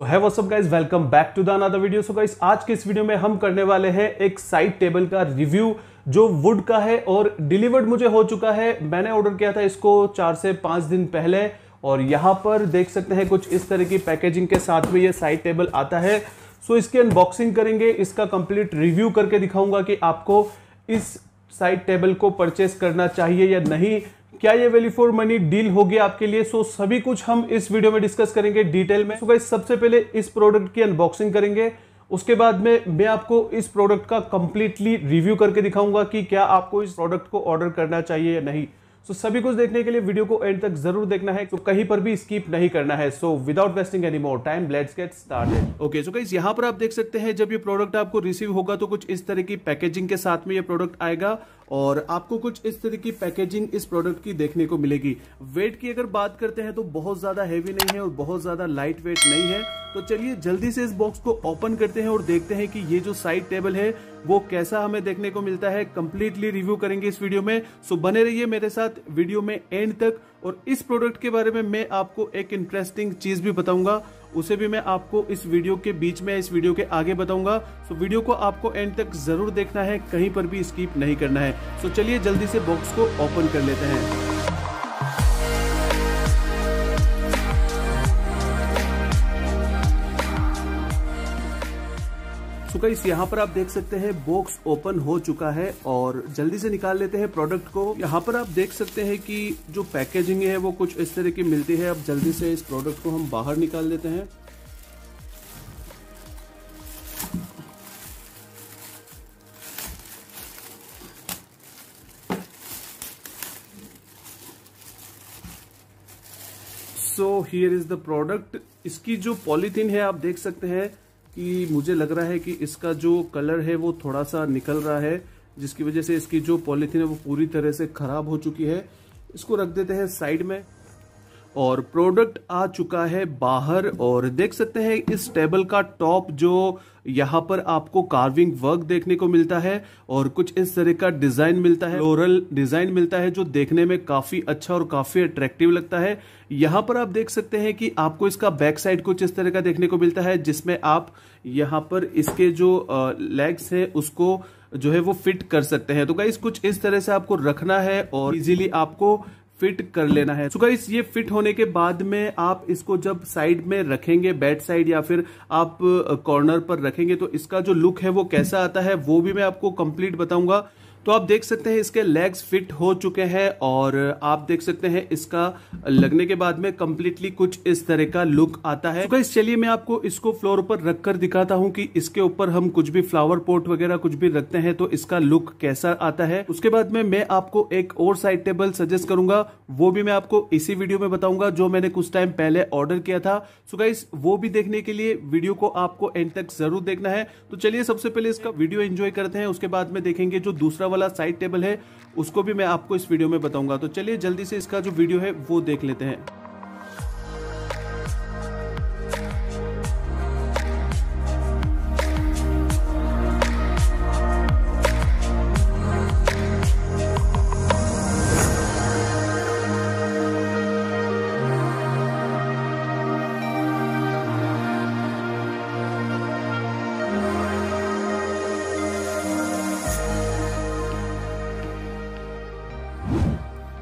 तो है सब guys welcome back to the another video so guys आज के इस वीडियो में हम करने वाले हैं एक साइड टेबल का रिव्यू जो वुड का है और डिलीवर्ड मुझे हो चुका है मैंने ऑर्डर किया था इसको चार से पाँच दिन पहले और यहाँ पर देख सकते हैं कुछ इस तरह की पैकेजिंग के साथ में ये साइड टेबल आता है सो इसकी अनबॉक्सिंग करेंगे इसका कंप्लीट रिव्यू करके दिखाऊंगा कि आपको इस साइड टेबल को परचेस करना चाहिए या नहीं क्या ये वैल्यू फॉर मनी डील होगी आपके लिए सो so, सभी कुछ हम इस वीडियो में डिस्कस करेंगे डिटेल में so, guys, सबसे पहले इस प्रोडक्ट की अनबॉक्सिंग करेंगे उसके बाद में मैं आपको इस प्रोडक्ट का कंप्लीटली रिव्यू करके दिखाऊंगा कि क्या आपको इस प्रोडक्ट को ऑर्डर करना चाहिए या नहीं सो so, सभी कुछ देखने के लिए वीडियो को एंड तक जरूर देखना है तो कहीं पर भी स्कीप नहीं करना है so without wasting any more time let's get started okay so guys यहां पर आप देख सकते हैं जब ये प्रोडक्ट आपको रिसीव होगा तो कुछ इस तरह की पैकेजिंग के साथ में ये प्रोडक्ट आएगा और आपको कुछ इस तरह की पैकेजिंग इस प्रोडक्ट की देखने को मिलेगी वेट की अगर बात करते हैं तो बहुत ज़्यादा हैवी नहीं है और बहुत ज़्यादा लाइट वेट नहीं है तो चलिए जल्दी से इस बॉक्स को ओपन करते हैं और देखते हैं कि ये जो साइड टेबल है वो कैसा हमें देखने को मिलता है कंप्लीटली रिव्यू करेंगे इस वीडियो में सो बने रहिए मेरे साथ वीडियो में एंड तक और इस प्रोडक्ट के बारे में मैं आपको एक इंटरेस्टिंग चीज़ भी बताऊंगा उसे भी मैं आपको इस वीडियो के बीच में इस वीडियो के आगे बताऊंगा सो वीडियो को आपको एंड तक जरूर देखना है कहीं पर भी स्कीप नहीं करना है सो चलिए जल्दी से बॉक्स को ओपन कर लेते हैं तो यहाँ पर आप देख सकते हैं बॉक्स ओपन हो चुका है और जल्दी से निकाल लेते हैं प्रोडक्ट को यहाँ पर आप देख सकते हैं कि जो पैकेजिंग है वो कुछ इस तरह की मिलती है अब जल्दी से इस प्रोडक्ट को हम बाहर निकाल लेते हैं so here is the product इसकी जो पॉलीथीन है आप देख सकते हैं कि मुझे लग रहा है कि इसका जो कलर है वो थोड़ा सा निकल रहा है जिसकी वजह से इसकी जो पॉलीथीन है वो पूरी तरह से खराब हो चुकी है इसको रख देते हैं साइड में और प्रोडक्ट आ चुका है बाहर और देख सकते हैं इस टेबल का टॉप जो यहाँ पर आपको कार्विंग वर्क देखने को मिलता है और कुछ इस तरह का डिजाइन मिलता है ओरल डिजाइन मिलता है जो देखने में काफी अच्छा और काफी अट्रैक्टिव लगता है यहाँ पर आप देख सकते हैं कि आपको इसका बैक साइड कुछ इस तरह का देखने को मिलता है जिसमें आप यहाँ पर इसके जो लेग्स है उसको जो है वो फिट कर सकते हैं तो गाइस कुछ इस तरह से आपको रखना है और इजीली आपको फिट कर लेना है सुगर so ये फिट होने के बाद में आप इसको जब साइड में रखेंगे बेड साइड या फिर आप कॉर्नर पर रखेंगे तो इसका जो लुक है वो कैसा आता है वो भी मैं आपको कंप्लीट बताऊंगा तो आप देख सकते हैं इसके लेग्स फिट हो चुके हैं और आप देख सकते हैं इसका लगने के बाद में कम्प्लीटली कुछ इस तरह का लुक आता है तो इस चलिए मैं आपको इसको फ्लोर पर रखकर दिखाता हूँ कि इसके ऊपर हम कुछ भी फ्लावर पोर्ट वगैरह कुछ भी रखते हैं तो इसका लुक कैसा आता है उसके बाद में मैं आपको एक और साइड टेबल सजेस्ट करूंगा वो भी मैं आपको इसी वीडियो में बताऊंगा जो मैंने कुछ टाइम पहले ऑर्डर किया था सो गाइस वो भी देखने के लिए वीडियो को आपको एंड तक जरूर देखना है तो चलिए सबसे पहले इसका वीडियो एंजॉय करते हैं उसके बाद में देखेंगे जो दूसरा वाला साइड टेबल है उसको भी मैं आपको इस वीडियो में बताऊंगा तो चलिए जल्दी से इसका जो वीडियो है वो देख लेते हैं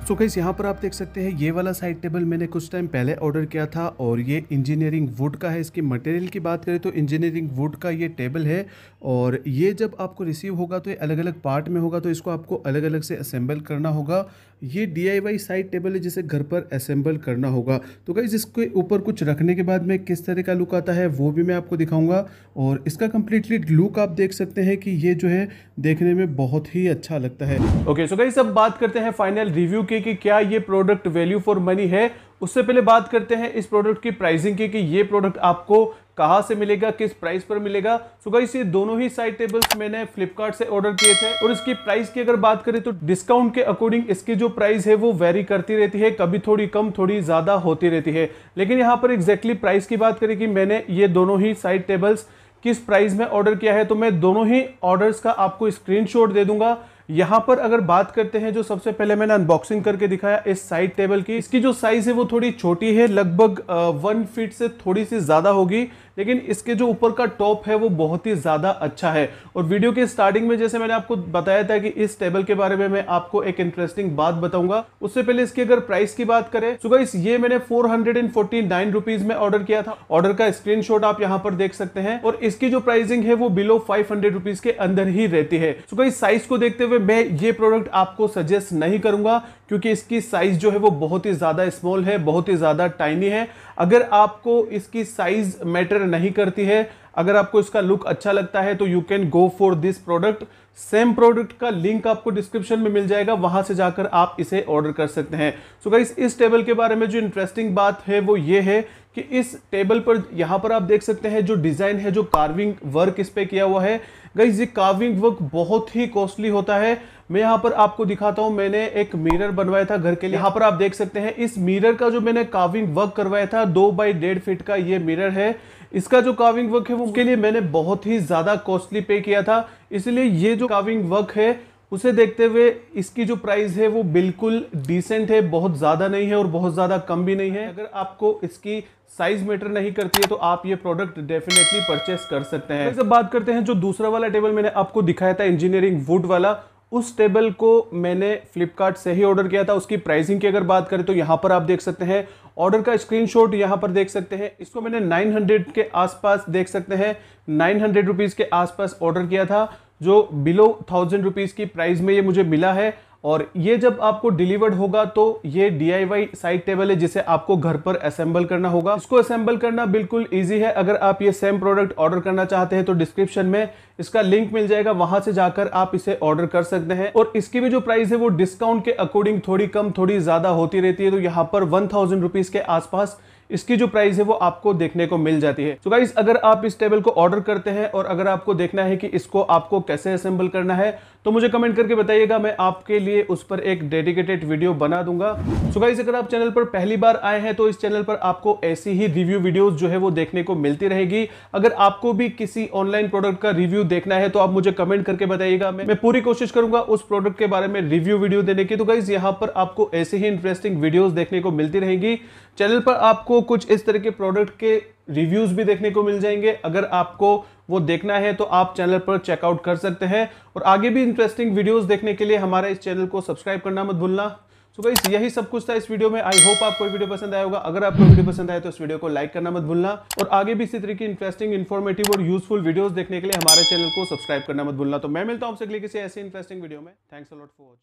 सो so गाइस यहाँ पर आप देख सकते हैं ये वाला साइड टेबल मैंने कुछ टाइम पहले ऑर्डर किया था और ये इंजीनियरिंग वुड का है इसकी मटेरियल की बात करें तो इंजीनियरिंग वुड का ये टेबल है और ये जब आपको रिसीव होगा तो ये अलग अलग पार्ट में होगा तो इसको आपको अलग अलग से असेंबल करना होगा ये डी आई साइड टेबल है जिसे घर पर असेंबल करना होगा तो गाइज़ इसके ऊपर कुछ रखने के बाद में किस तरह का लुक आता है वो भी मैं आपको दिखाऊंगा और इसका कम्प्लीटली लुक आप देख सकते हैं कि ये जो है देखने में बहुत ही अच्छा लगता है ओके सो गाइज अब बात करते हैं फाइनल रिव्यू के लीजिए कि क्या ये प्रोडक्ट वैल्यू फॉर मनी है उससे पहले बात करते हैं इस प्रोडक्ट की प्राइसिंग की कि ये प्रोडक्ट आपको कहाँ से मिलेगा किस प्राइस पर मिलेगा सो गाइस ये दोनों ही साइड टेबल्स मैंने फ्लिपकार्ट से ऑर्डर किए थे और इसकी प्राइस की अगर बात करें तो डिस्काउंट के अकॉर्डिंग इसकी जो प्राइस है वो वेरी करती रहती है कभी थोड़ी कम थोड़ी ज़्यादा होती रहती है लेकिन यहाँ पर एग्जैक्टली exactly प्राइस की बात करें कि मैंने ये दोनों ही साइड टेबल्स किस प्राइस में ऑर्डर किया है तो मैं दोनों ही ऑर्डर्स का आपको स्क्रीनशॉट दे दूंगा यहाँ पर अगर बात करते हैं जो सबसे पहले मैंने अनबॉक्सिंग करके दिखाया इस साइड टेबल की इसकी जो साइज है वो थोड़ी छोटी है लगभग वन फीट से थोड़ी सी ज्यादा होगी लेकिन इसके जो ऊपर का टॉप है वो बहुत ही ज़्यादा अच्छा है और वीडियो के स्टार्टिंग में जैसे मैंने आपको बताया था कि इस टेबल के बारे में मैं आपको एक इंटरेस्टिंग बात बताऊंगा उससे पहले इसकी अगर प्राइस की बात करें तो गाइस ये मैंने फोर हंड्रेड में ऑर्डर किया था ऑर्डर का स्क्रीनशॉट आप यहाँ पर देख सकते हैं और इसकी जो प्राइसिंग है वो बिलो फाइव हंड्रेड के अंदर ही रहती है तो गाइस साइज को देखते हुए मैं ये प्रोडक्ट आपको सजेस्ट नहीं करूंगा क्योंकि इसकी साइज़ जो है वो बहुत ही ज़्यादा स्मॉल है बहुत ही ज़्यादा टाइनी है अगर आपको इसकी साइज़ मैटर नहीं करती है अगर आपको इसका लुक अच्छा लगता है तो you can go for this product same product का लिंक आपको डिस्क्रिप्शन में मिल जाएगा वहां से जाकर आप इसे ऑर्डर कर सकते हैं सो so गाइस इस टेबल के बारे में जो इंटरेस्टिंग बात है वो ये है कि इस टेबल पर यहाँ पर आप देख सकते हैं जो डिज़ाइन है जो कार्विंग वर्क इस पर किया हुआ है गाइज ये कार्विंग वर्क बहुत ही कॉस्टली होता है मैं यहाँ पर आपको दिखाता हूँ मैंने एक मिरर बनवाया था घर के लिए यहाँ पर आप देख सकते हैं इस मिरर का जो मैंने काविंग वर्क करवाया था दो बाई डेढ़ फीट का ये मिरर है इसका जो काविंग वर्क है वो उसके लिए मैंने बहुत ही ज़्यादा कॉस्टली पे किया था इसलिए ये जो काविंग वर्क है उसे देखते हुए इसकी जो प्राइस है वो बिल्कुल डिसेंट है बहुत ज़्यादा नहीं है और बहुत ज़्यादा कम भी नहीं है अगर आपको इसकी साइज मैटर नहीं करती है तो आप ये प्रोडक्ट डेफिनेटली परचेस कर सकते हैं जब बात करते हैं जो दूसरा वाला टेबल मैंने आपको दिखाया था इंजीनियरिंग वुड वाला उस टेबल को मैंने फ्लिपकार्ट से ही ऑर्डर किया था उसकी प्राइसिंग की अगर बात करें तो यहाँ पर आप देख सकते हैं ऑर्डर का स्क्रीनशॉट यहाँ पर देख सकते हैं इसको मैंने 900 के आसपास देख सकते हैं नाइन हंड्रेड के आसपास ऑर्डर किया था जो बिलो थाउजेंड रुपीज़ की प्राइस में ये मुझे मिला है और ये जब आपको डिलीवर्ड होगा तो ये डी आई साइड टेबल है जिसे आपको घर पर असेंबल करना होगा इसको असेंबल करना बिल्कुल ईजी है अगर आप ये सेम प्रोडक्ट ऑर्डर करना चाहते हैं तो डिस्क्रिप्शन में इसका लिंक मिल जाएगा वहां से जाकर आप इसे ऑर्डर कर सकते हैं और इसकी भी जो प्राइस है वो डिस्काउंट के अकॉर्डिंग थोड़ी कम थोड़ी ज्यादा होती रहती है तो यहाँ पर वन थाउजेंड के आसपास इसकी जो प्राइस है वो आपको देखने को मिल जाती है तो गाइज अगर आप इस टेबल को ऑर्डर करते हैं और अगर आपको देखना है कि इसको आपको कैसे असेंबल करना है तो मुझे कमेंट करके बताइएगा मैं आपके लिए उस पर एक डेडिकेटेड वीडियो बना दूंगा सो गाइज अगर आप चैनल पर पहली बार आए हैं तो इस चैनल पर आपको ऐसी ही रिव्यू वीडियो जो है वो देखने को मिलती रहेगी अगर आपको भी किसी ऑनलाइन प्रोडक्ट का रिव्यू देखना है तो आप मुझे कमेंट करके बताइएगा मैं, मैं पूरी कोशिश करूंगा उस प्रोडक्ट के बारे में रिव्यू वीडियो देने की तो गाइज यहाँ पर आपको ऐसी ही इंटरेस्टिंग वीडियोज देखने को मिलती रहेगी चैनल पर आपको कुछ इस तरह के प्रोडक्ट के रिव्यूज भी देखने को मिल जाएंगे अगर आपको वो देखना है तो आप चैनल पर चेकआउट कर सकते हैं और आगे भी इंटरेस्टिंग वीडियोस देखने के लिए हमारे इस चैनल को सब्सक्राइब करना मत भूलना सो तो गाइस यही सब कुछ था इस वीडियो में आई होप आपको वीडियो पसंद आया होगा अगर आपको वीडियो पसंद आए तो इस वीडियो को लाइक करना मत भूलना और आगे भी इसी तरीके की इंटरेस्टिंग इन्फॉर्मेटिव और यूजफुल वीडियोस देखने के लिए हमारे चैनल को सब्सक्राइब करना मत भूलना तो मैं मिलता हूँ आपसे अगले किसी ऐसे इंटरेस्टिंग वीडियो में thanks a lot for watching